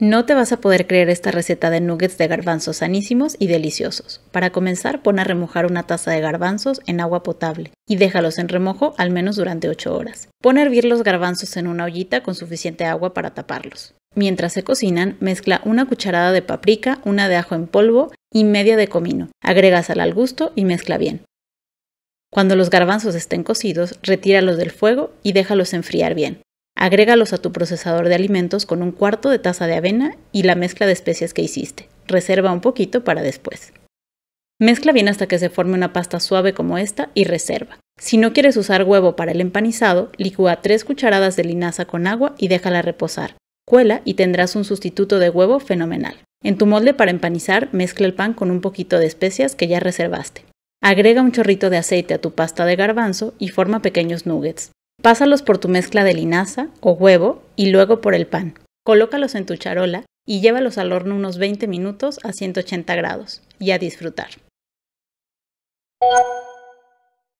No te vas a poder creer esta receta de nuggets de garbanzos sanísimos y deliciosos. Para comenzar, pon a remojar una taza de garbanzos en agua potable y déjalos en remojo al menos durante 8 horas. Pon a hervir los garbanzos en una ollita con suficiente agua para taparlos. Mientras se cocinan, mezcla una cucharada de paprika, una de ajo en polvo y media de comino. Agrega sal al gusto y mezcla bien. Cuando los garbanzos estén cocidos, retíralos del fuego y déjalos enfriar bien. Agrégalos a tu procesador de alimentos con un cuarto de taza de avena y la mezcla de especias que hiciste. Reserva un poquito para después. Mezcla bien hasta que se forme una pasta suave como esta y reserva. Si no quieres usar huevo para el empanizado, licúa 3 cucharadas de linaza con agua y déjala reposar. Cuela y tendrás un sustituto de huevo fenomenal. En tu molde para empanizar, mezcla el pan con un poquito de especias que ya reservaste. Agrega un chorrito de aceite a tu pasta de garbanzo y forma pequeños nuggets. Pásalos por tu mezcla de linaza o huevo y luego por el pan. Colócalos en tu charola y llévalos al horno unos 20 minutos a 180 grados y a disfrutar.